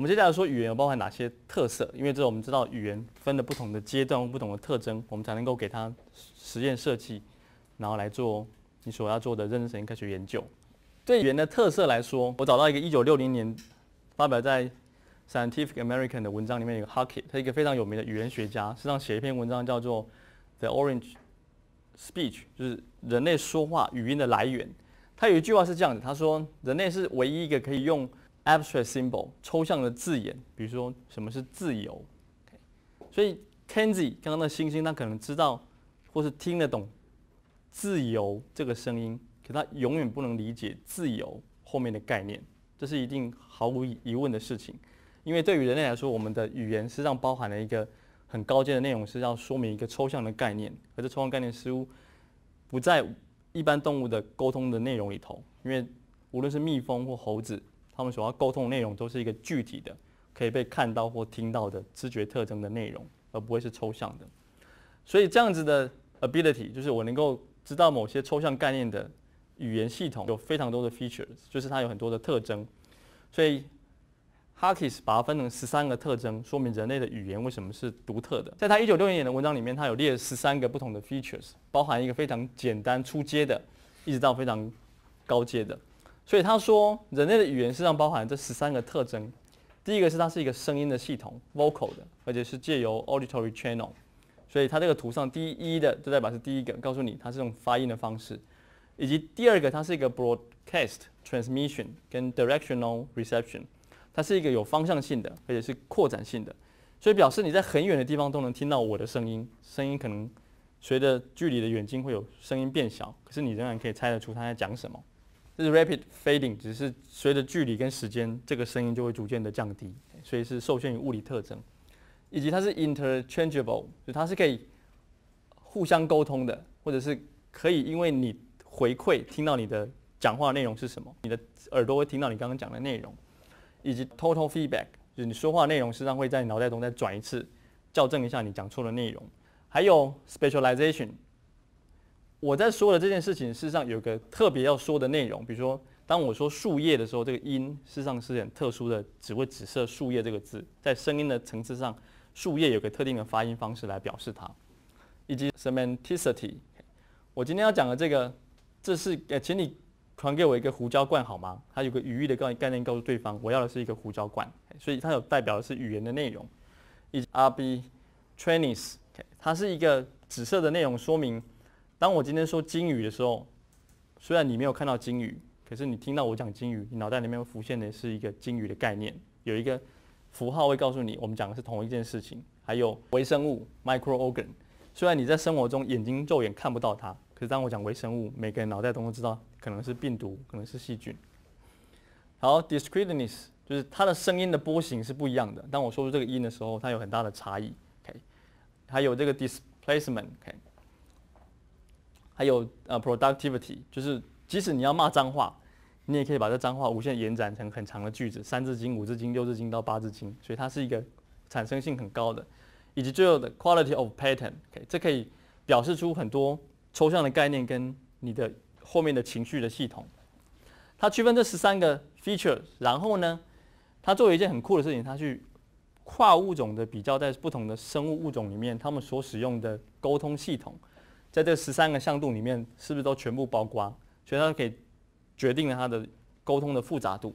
我们接下来说语言有包含哪些特色？因为这我们知道语言分了不同的阶段、不同的特征，我们才能够给它实验设计，然后来做你所要做的认知神经科学研究。对语言的特色来说，我找到一个1960年发表在《Scientific American》的文章里面有个 Hockett，他一个非常有名的语言学家，实际上写一篇文章叫做《The o r a n g e Speech》，就是人类说话语音的来源。他有一句话是这样子，他说人类是唯一一个可以用 abstract symbol 抽象的字眼，比如说什么是自由？所以 Kenzi 刚刚的星星，他可能知道或是听得懂“自由”这个声音，可他永远不能理解“自由”后面的概念，这是一定毫无疑问的事情。因为对于人类来说，我们的语言实际上包含了一个很高阶的内容，是要说明一个抽象的概念，而这抽象概念似乎不在一般动物的沟通的内容里头。因为无论是蜜蜂或猴子，他们所要沟通的内容都是一个具体的、可以被看到或听到的知觉特征的内容，而不会是抽象的。所以这样子的 ability 就是我能够知道某些抽象概念的语言系统有非常多的 features，就是它有很多的特征。所以 h a r k i s 把它分成十三个特征，说明人类的语言为什么是独特的。在他一九六零年的文章里面，他有列十三个不同的 features，包含一个非常简单初阶的，一直到非常高阶的。所以他说，人类的语言实际上包含这十三个特征。第一个是它是一个声音的系统 （vocal），的，而且是借由 auditory channel。所以它这个图上第一的就代表是第一个，告诉你它是用发音的方式。以及第二个，它是一个 broadcast transmission 跟 directional reception，它是一个有方向性的，而且是扩展性的。所以表示你在很远的地方都能听到我的声音，声音可能随着距离的远近会有声音变小，可是你仍然可以猜得出他在讲什么。是 rapid fading，只是随着距离跟时间，这个声音就会逐渐的降低，所以是受限于物理特征，以及它是 interchangeable，就它是可以互相沟通的，或者是可以因为你回馈听到你的讲话内容是什么，你的耳朵会听到你刚刚讲的内容，以及 total feedback，就是你说话内容实际上会在脑袋中再转一次，校正一下你讲错的内容，还有 specialization。我在说的这件事情，事实上有个特别要说的内容。比如说，当我说“树叶”的时候，这个“音”事实上是很特殊的，只会紫色“树叶”这个字，在声音的层次上，“树叶”有个特定的发音方式来表示它。以及 s e m a n t i c i t y 我今天要讲的这个，这是，呃，请你传给我一个胡椒罐好吗？它有个语义的概概念，告诉对方我要的是一个胡椒罐，所以它有代表的是语言的内容。以及 Rb trainings，它是一个紫色的内容说明。当我今天说鲸鱼的时候，虽然你没有看到鲸鱼，可是你听到我讲鲸鱼，你脑袋里面浮现的是一个鲸鱼的概念，有一个符号会告诉你，我们讲的是同一件事情。还有微生物 （microorgan），虽然你在生活中眼睛肉眼看不到它，可是当我讲微生物，每个人脑袋都会知道，可能是病毒，可能是细菌。好，discreteness 就是它的声音的波形是不一样的。当我说出这个音的时候，它有很大的差异。OK，还有这个 displacement，OK。还有呃，productivity，就是即使你要骂脏话，你也可以把这脏话无限延展成很长的句子，三字经、五字经、六字经到八字经，所以它是一个产生性很高的，以及最后的 quality of pattern，这可以表示出很多抽象的概念跟你的后面的情绪的系统。它区分这十三个 f e a t u r e 然后呢，它做一件很酷的事情，它去跨物种的比较，在不同的生物物种里面，它们所使用的沟通系统。在这十三个象度里面，是不是都全部包括？所以它可以决定了它的沟通的复杂度。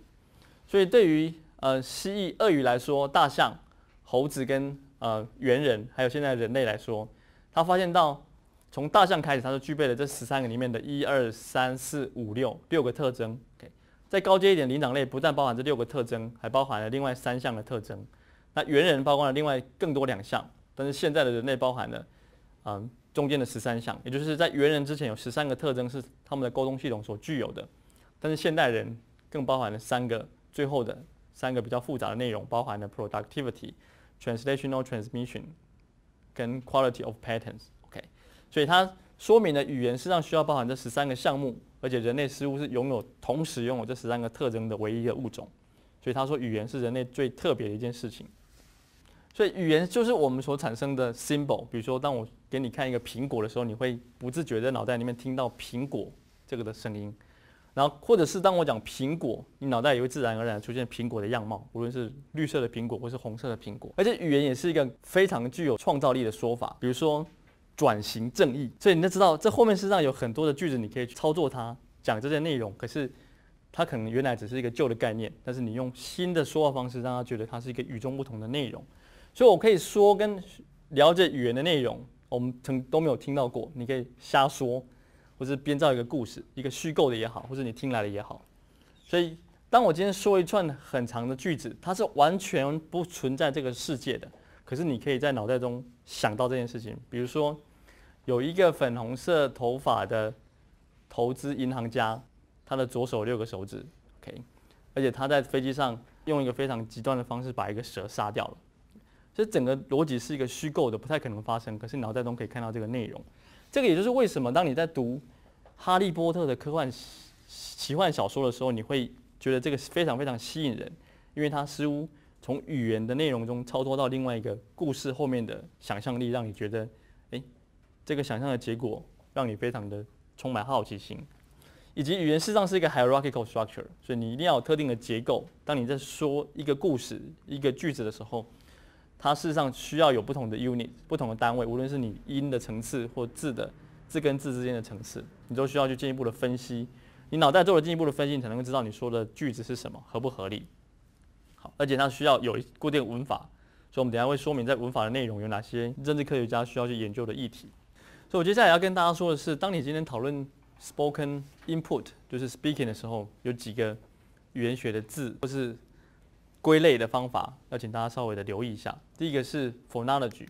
所以对于呃蜥蜴、鳄鱼来说，大象、猴子跟呃猿人，还有现在人类来说，他发现到从大象开始，它就具备了这十三个里面的一二三四五六六个特征。在高阶一点灵长类，不但包含这六个特征，还包含了另外三项的特征。那猿人包括了另外更多两项，但是现在的人类包含了嗯。中间的十三项，也就是在猿人之前有十三个特征是他们的沟通系统所具有的，但是现代人更包含了三个最后的三个比较复杂的内容，包含了 productivity, translational transmission 跟 quality of patterns。OK，所以它说明了语言实际上需要包含这十三个项目，而且人类似乎是拥有同时拥有这十三个特征的唯一的物种。所以他说，语言是人类最特别的一件事情。所以语言就是我们所产生的 symbol。比如说，当我给你看一个苹果的时候，你会不自觉在脑袋里面听到“苹果”这个的声音。然后，或者是当我讲“苹果”，你脑袋也会自然而然出现苹果的样貌，无论是绿色的苹果或是红色的苹果。而且，语言也是一个非常具有创造力的说法。比如说，“转型正义”，所以你就知道这后面实际上有很多的句子你可以去操作它讲这些内容。可是，它可能原来只是一个旧的概念，但是你用新的说话方式，让它觉得它是一个与众不同的内容。所以，我可以说跟了解语言的内容，我们曾都没有听到过。你可以瞎说，或是编造一个故事，一个虚构的也好，或者你听来的也好。所以，当我今天说一串很长的句子，它是完全不存在这个世界的。可是，你可以在脑袋中想到这件事情。比如说，有一个粉红色头发的投资银行家，他的左手六个手指，OK。而且，他在飞机上用一个非常极端的方式把一个蛇杀掉了。所以整个逻辑是一个虚构的，不太可能发生。可是脑袋中可以看到这个内容，这个也就是为什么当你在读《哈利波特》的科幻、奇幻小说的时候，你会觉得这个非常非常吸引人，因为它似乎从语言的内容中超脱到另外一个故事后面的想象力，让你觉得，哎，这个想象的结果让你非常的充满好奇心。以及语言事实上是一个 hierarchical structure，所以你一定要有特定的结构。当你在说一个故事、一个句子的时候。它事实上需要有不同的 unit，不同的单位，无论是你音的层次或字的字跟字之间的层次，你都需要去进一步的分析。你脑袋做了进一步的分析，你才能够知道你说的句子是什么，合不合理。好，而且它需要有固定文法，所以我们等下会说明在文法的内容有哪些政治科学家需要去研究的议题。所以，我接下来要跟大家说的是，当你今天讨论 spoken input，就是 speaking 的时候，有几个语言学的字或是。归类的方法，要请大家稍微的留意一下。第一个是 phonology，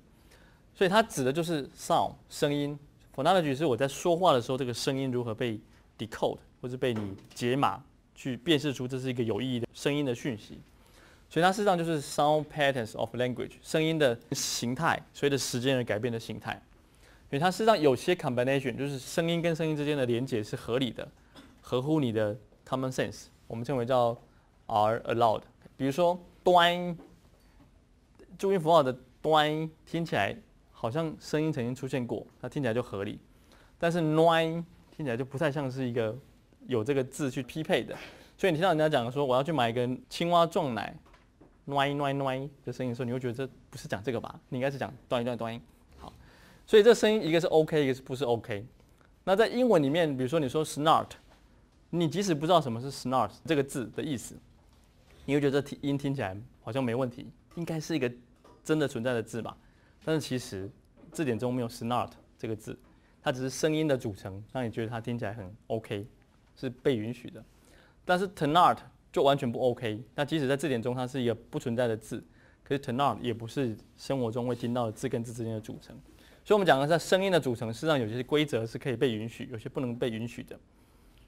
所以它指的就是 sound 声音。phonology 是我在说话的时候，这个声音如何被 decode，或是被你解码，去辨识出这是一个有意义的声音的讯息。所以它事实上就是 sound patterns of language，声音的形态，随着时间而改变的形态。所以它事实上有些 combination，就是声音跟声音之间的连接是合理的，合乎你的 common sense，我们称为叫 are allowed。比如说“端”注音符号的“端”听起来好像声音曾经出现过，它听起来就合理；但是 n i n 听起来就不太像是一个有这个字去匹配的。所以你听到人家讲说“我要去买一个青蛙撞奶 n i n n i n i 的声音的时候，你会觉得这不是讲这个吧？你应该是讲“端一端端好，所以这声音一个是 OK，一个是不是 OK。那在英文里面，比如说你说 “snort”，你即使不知道什么是 “snort” 这个字的意思。你会觉得这听音听起来好像没问题，应该是一个真的存在的字吧？但是其实字典中没有 snart 这个字，它只是声音的组成，让你觉得它听起来很 OK，是被允许的。但是 tenart 就完全不 OK。那即使在字典中它是一个不存在的字，可是 tenart 也不是生活中会听到的字跟字之间的组成。所以，我们讲的是声音的组成，事实上有些规则是可以被允许，有些不能被允许的。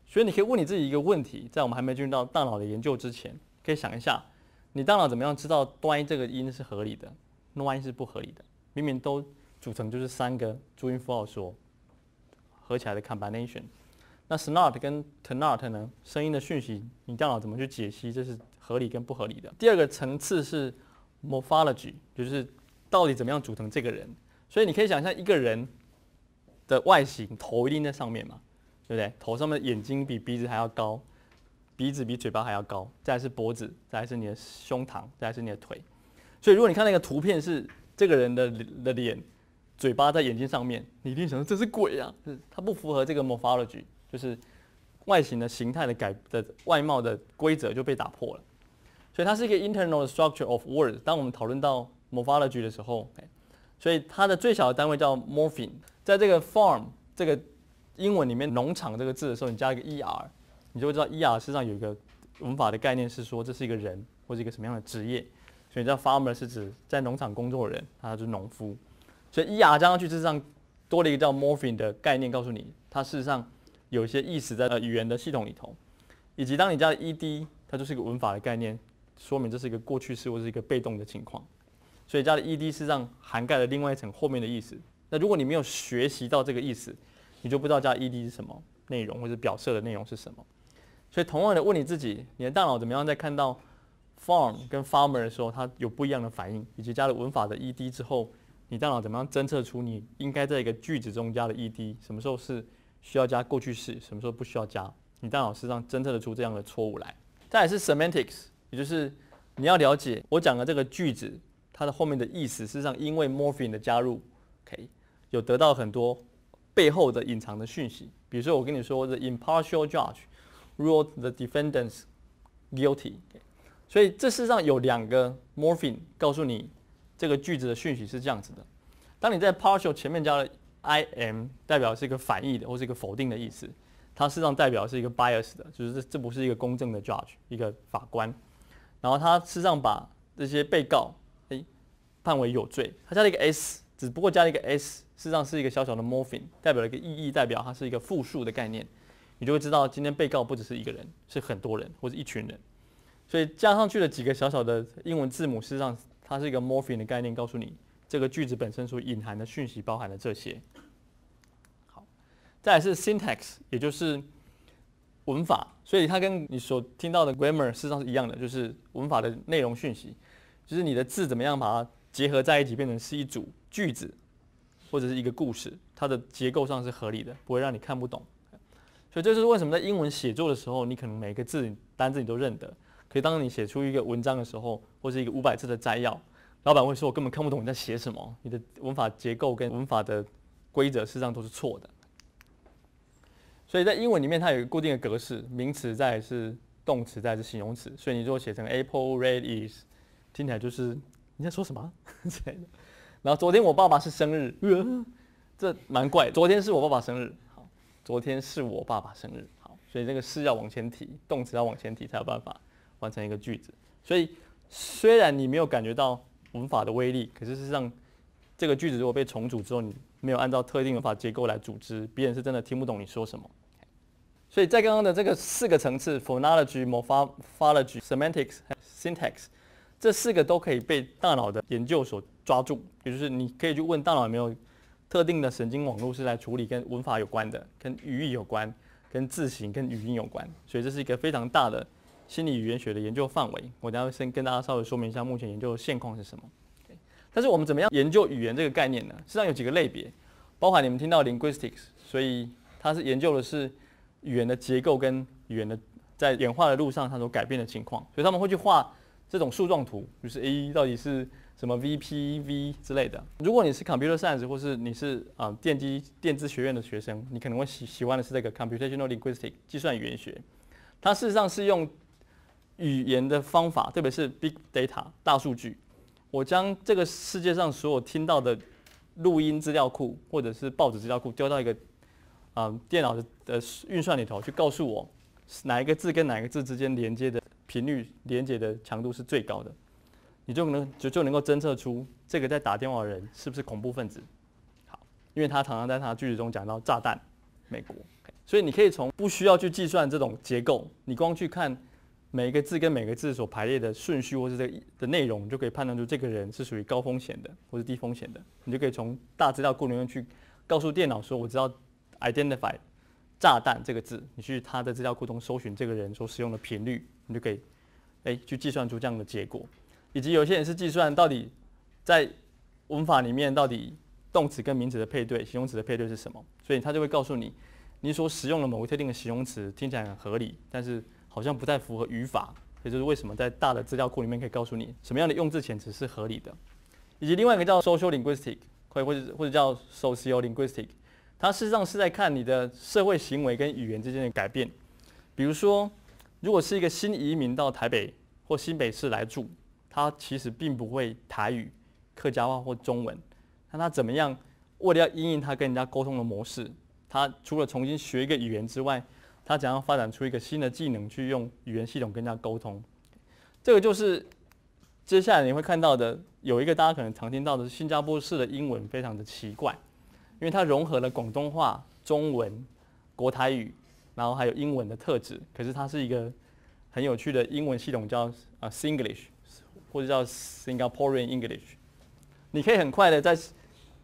所以你可以问你自己一个问题：在我们还没进入到大脑的研究之前。可以想一下，你大脑怎么样知道端这个音是合理的，“no” 是不合理的？明明都组成就是三个注音符号说合起来的 combination。那 “snort” 跟 t r n o r t 呢？声音的讯息，你大脑怎么去解析？这是合理跟不合理的？第二个层次是 morphology，就是到底怎么样组成这个人？所以你可以想象一个人的外形，头一定在上面嘛，对不对？头上面眼睛比鼻子还要高。鼻子比嘴巴还要高，这还是脖子，这还是你的胸膛，这还是你的腿。所以如果你看那个图片是这个人的的脸，嘴巴在眼睛上面，你一定想到这是鬼啊！它不符合这个 morphology，就是外形的形态的改的外貌的规则就被打破了。所以它是一个 internal structure of word。当我们讨论到 morphology 的时候，所以它的最小的单位叫 m o r p h i n e 在这个 farm 这个英文里面“农场”这个字的时候，你加一个 er。你就会知道，伊 r 事实上有一个文法的概念是说，这是一个人或者一个什么样的职业。所以叫 farmer 是指在农场工作的人，他就是农夫。所以伊 r 加上去，事实上多了一个叫 morphin e 的概念，告诉你它事实上有一些意思在呃语言的系统里头。以及当你加了 ed，它就是一个文法的概念，说明这是一个过去式或者一个被动的情况。所以加了 ed 事实上涵盖了另外一层后面的意思。那如果你没有学习到这个意思，你就不知道加 ed 是什么内容或者表示的内容是什么。所以，同样的问你自己：，你的大脑怎么样在看到 farm 跟 farmer 的时候，它有不一样的反应？以及加了文法的 e d 之后，你大脑怎么样侦测出你应该在一个句子中加的 e d？什么时候是需要加过去式？什么时候不需要加？你大脑是让上侦测得出这样的错误来。再是 semantics，也就是你要了解我讲的这个句子它的后面的意思。事实上，因为 morphin 的加入，o k 有得到很多背后的隐藏的讯息。比如说，我跟你说 the impartial judge。ruled the defendants guilty，所以这事实上有两个 morphing 告诉你这个句子的顺序是这样子的。当你在 partial 前面加了 I am，代表是一个反义的或是一个否定的意思，它事实上代表是一个 bias 的，就是这这不是一个公正的 judge 一个法官。然后他事实上把这些被告诶判为有罪，他加了一个 s，只不过加了一个 s，事实上是一个小小的 morphing，代表了一个意义，代表它是一个复数的概念。你就会知道，今天被告不只是一个人，是很多人或者一群人。所以加上去的几个小小的英文字母，事实上它是一个 morphing 的概念，告诉你这个句子本身所隐含的讯息包含了这些。好，再是 syntax，也就是文法。所以它跟你所听到的 grammar 事实上是一样的，就是文法的内容讯息，就是你的字怎么样把它结合在一起，变成是一组句子或者是一个故事，它的结构上是合理的，不会让你看不懂。这就是为什么在英文写作的时候，你可能每个字、单字你都认得，可当你写出一个文章的时候，或者一个五百字的摘要，老板会说我根本看不懂你在写什么，你的文法结构跟文法的规则实际上都是错的。所以在英文里面，它有一个固定的格式：名词在是，动词在是，形容词。所以你如果写成 “apple red is”，听起来就是你在说什么 之类的。然后昨天我爸爸是生日，这蛮怪。昨天是我爸爸生日。昨天是我爸爸生日。好，所以这个是要往前提，动词要往前提，才有办法完成一个句子。所以虽然你没有感觉到文法的威力，可是事实上，这个句子如果被重组之后，你没有按照特定的法结构来组织，别人是真的听不懂你说什么。所以在刚刚的这个四个层次，phonology、morphology、semantics、syntax，这四个都可以被大脑的研究所抓住，也就是你可以去问大脑有没有。特定的神经网络是来处理跟文法有关的、跟语义有关、跟字形跟语音有关，所以这是一个非常大的心理语言学的研究范围。我等下先跟大家稍微说明一下目前研究的现况是什么。但是我们怎么样研究语言这个概念呢？实际上有几个类别，包含你们听到 linguistics，所以它是研究的是语言的结构跟语言的在演化的路上它所改变的情况，所以他们会去画这种树状图，就是 A 一到底是。什么 VPV 之类的？如果你是 Computer Science 或是你是啊电机电子学院的学生，你可能会喜喜欢的是这个 Computational Linguistics 计算语言学。它事实上是用语言的方法，特别是 Big Data 大数据。我将这个世界上所有听到的录音资料库或者是报纸资料库丢到一个啊电脑的的运算里头，去告诉我哪一个字跟哪一个字之间连接的频率连接的强度是最高的。你就能就就能够侦测出这个在打电话的人是不是恐怖分子？好，因为他常常在他的句子中讲到炸弹、美国，所以你可以从不需要去计算这种结构，你光去看每一个字跟每个字所排列的顺序，或是这个的内容，就可以判断出这个人是属于高风险的，或是低风险的。你就可以从大资料库里面去告诉电脑说，我知道 identify 炸弹这个字，你去它的资料库中搜寻这个人所使用的频率，你就可以哎去计算出这样的结果。以及有些人是计算到底在文法里面到底动词跟名词的配对、形容词的配对是什么，所以他就会告诉你，你所使用的某个特定的形容词听起来很合理，但是好像不太符合语法。也就是为什么在大的资料库里面可以告诉你什么样的用字遣词是合理的。以及另外一个叫 s o c i a l l i n g u i s t i c 或或者或者叫 s o c i a l l i n g u i s t i c 它事实上是在看你的社会行为跟语言之间的改变。比如说，如果是一个新移民到台北或新北市来住。他其实并不会台语、客家话或中文，那他怎么样？为了要应应他跟人家沟通的模式，他除了重新学一个语言之外，他想要发展出一个新的技能去用语言系统跟人家沟通。这个就是接下来你会看到的，有一个大家可能常听到的是新加坡式的英文，非常的奇怪，因为它融合了广东话、中文、国台语，然后还有英文的特质。可是它是一个很有趣的英文系统，叫啊 Singlish。或者叫 s i n g a p o r e a n English，你可以很快的在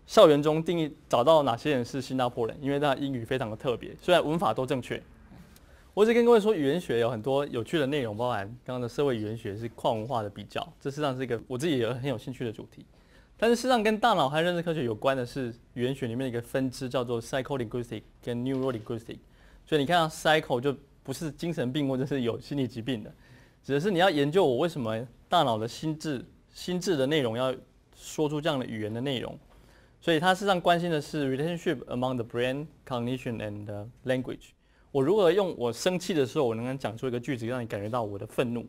校园中定义找到哪些人是新加坡人，因为他英语非常的特别，虽然文法都正确。我只跟各位说，语言学有很多有趣的内容，包含刚刚的社会语言学是跨文化的比较，这事实上是一个我自己也很有兴趣的主题。但是事实上跟大脑和认知科学有关的是语言学里面的一个分支叫做 Psycholinguistic 跟 Neurolinguistic，所以你看 p s y c h o 就不是精神病或者是有心理疾病的，只是你要研究我为什么。大脑的心智，心智的内容要说出这样的语言的内容，所以它实际上关心的是 relationship among the brain cognition and language。我如何用我生气的时候，我能够讲出一个句子，让你感觉到我的愤怒，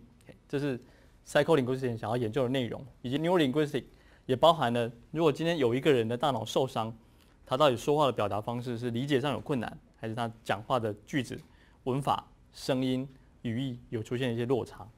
这是 p s y c h o l o g i i n g u i s t i c s 想要研究的内容，以及 neurolinguistics 也包含了如果今天有一个人的大脑受伤，他到底说话的表达方式是理解上有困难，还是他讲话的句子、文法、声音、语义有出现一些落差。